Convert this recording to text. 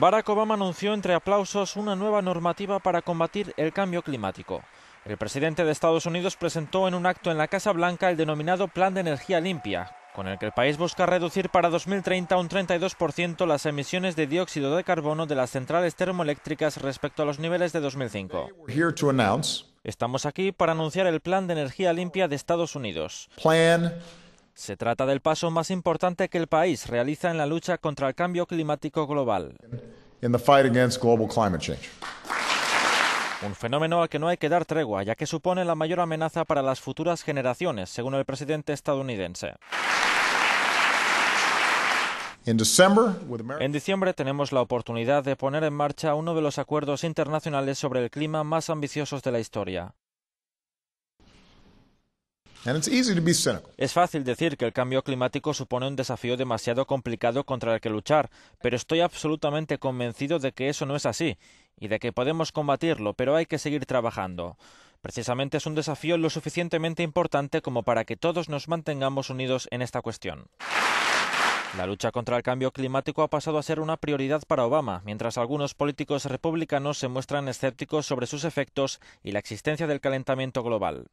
Barack Obama anunció entre aplausos una nueva normativa para combatir el cambio climático. El presidente de Estados Unidos presentó en un acto en la Casa Blanca el denominado Plan de Energía Limpia, con el que el país busca reducir para 2030 un 32% las emisiones de dióxido de carbono de las centrales termoeléctricas respecto a los niveles de 2005. Estamos aquí para anunciar el Plan de Energía Limpia de Estados Unidos. Se trata del paso más importante que el país realiza en la lucha contra el cambio climático global. Un fenómeno al que no hay que dar tregua, ya que supone la mayor amenaza para las futuras generaciones, según el presidente estadounidense. En diciembre tenemos la oportunidad de poner en marcha uno de los acuerdos internacionales sobre el clima más ambiciosos de la historia. Es fácil decir que el cambio climático supone un desafío demasiado complicado contra el que luchar, pero estoy absolutamente convencido de que eso no es así y de que podemos combatirlo, pero hay que seguir trabajando. Precisamente es un desafío lo suficientemente importante como para que todos nos mantengamos unidos en esta cuestión. La lucha contra el cambio climático ha pasado a ser una prioridad para Obama, mientras algunos políticos republicanos se muestran escépticos sobre sus efectos y la existencia del calentamiento global.